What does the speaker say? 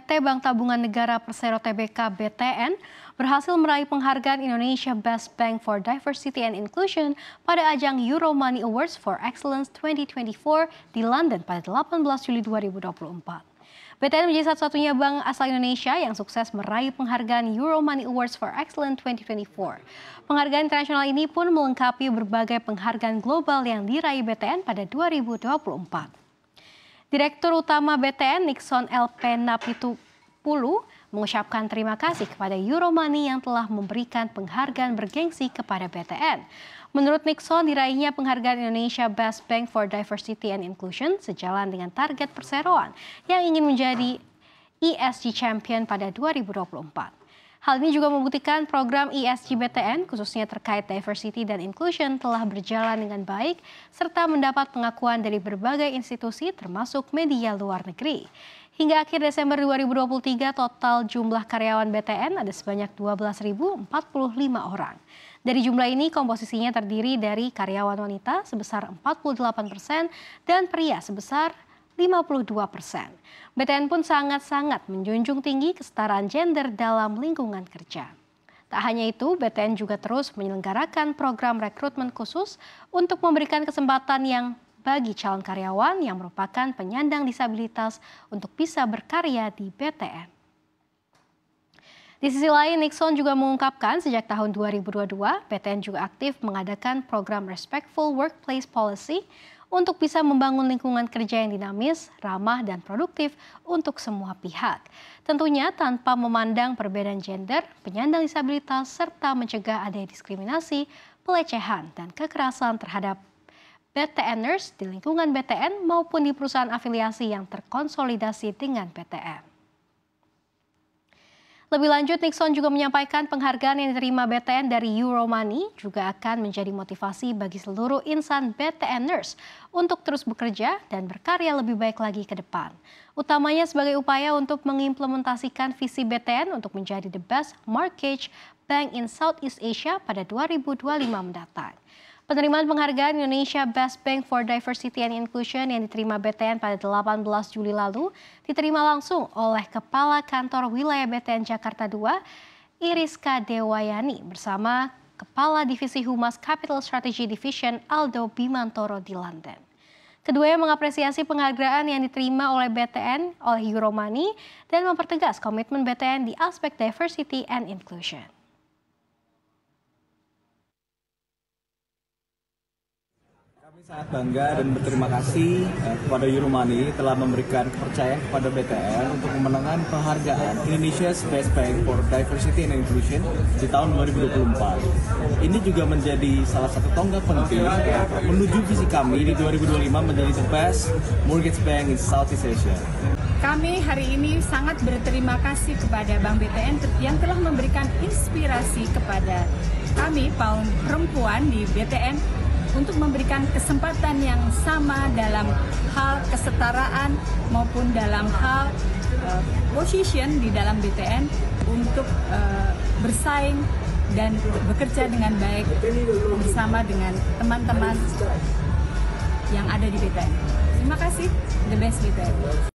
PT Bank Tabungan Negara Persero TBK BTN berhasil meraih penghargaan Indonesia Best Bank for Diversity and Inclusion pada ajang Euro Money Awards for Excellence 2024 di London pada 18 Juli 2024. BTN menjadi satu-satunya bank asal Indonesia yang sukses meraih penghargaan Euro Money Awards for Excellence 2024. Penghargaan internasional ini pun melengkapi berbagai penghargaan global yang diraih BTN pada 2024. Direktur Utama BTN Nixon LP Napitu Pulu mengucapkan terima kasih kepada Euromani yang telah memberikan penghargaan bergengsi kepada BTN. Menurut Nixon, diraihnya penghargaan Indonesia Best Bank for Diversity and Inclusion sejalan dengan target perseroan yang ingin menjadi ESG Champion pada 2024. Hal ini juga membuktikan program ESG BTN, khususnya terkait diversity dan inclusion telah berjalan dengan baik serta mendapat pengakuan dari berbagai institusi termasuk media luar negeri. Hingga akhir Desember 2023 total jumlah karyawan BTN ada sebanyak 12.045 orang. Dari jumlah ini komposisinya terdiri dari karyawan wanita sebesar 48 persen dan pria sebesar 52 persen. BTN pun sangat-sangat menjunjung tinggi kesetaraan gender dalam lingkungan kerja. Tak hanya itu, BTN juga terus menyelenggarakan program rekrutmen khusus untuk memberikan kesempatan yang bagi calon karyawan yang merupakan penyandang disabilitas untuk bisa berkarya di BTN. Di sisi lain, Nixon juga mengungkapkan sejak tahun 2022, BTN juga aktif mengadakan program Respectful Workplace Policy untuk bisa membangun lingkungan kerja yang dinamis, ramah, dan produktif untuk semua pihak. Tentunya tanpa memandang perbedaan gender, penyandang disabilitas, serta mencegah adanya diskriminasi, pelecehan, dan kekerasan terhadap BTNers di lingkungan BTN maupun di perusahaan afiliasi yang terkonsolidasi dengan BTN. Lebih lanjut, Nixon juga menyampaikan penghargaan yang diterima BTN dari Euromoney juga akan menjadi motivasi bagi seluruh insan BTN Nurse untuk terus bekerja dan berkarya lebih baik lagi ke depan. Utamanya sebagai upaya untuk mengimplementasikan visi BTN untuk menjadi the best mortgage bank in Southeast Asia pada 2025 mendatang. Penerimaan penghargaan Indonesia Best Bank for Diversity and Inclusion yang diterima BTN pada 18 Juli lalu diterima langsung oleh Kepala Kantor Wilayah BTN Jakarta II, Iriska Dewayani bersama Kepala Divisi Humas Capital Strategy Division Aldo Bimantoro di London. Keduanya mengapresiasi penghargaan yang diterima oleh BTN oleh Euromoney dan mempertegas komitmen BTN di aspek diversity and inclusion. Kami sangat bangga dan berterima kasih eh, kepada Euromani telah memberikan kepercayaan kepada BTR untuk memenangkan penghargaan Indonesia Best Bank for Diversity and Inclusion di tahun 2024. Ini juga menjadi salah satu tonggak penting menuju visi kami di 2025 menjadi the best mortgage bank in Southeast Asia. Kami hari ini sangat berterima kasih kepada Bank BTN yang telah memberikan inspirasi kepada kami, kaum perempuan di BTN untuk memberikan kesempatan yang sama dalam hal kesetaraan maupun dalam hal uh, position di dalam BTN untuk uh, bersaing dan bekerja dengan baik bersama dengan teman-teman yang ada di BTN. Terima kasih, The Best BTN.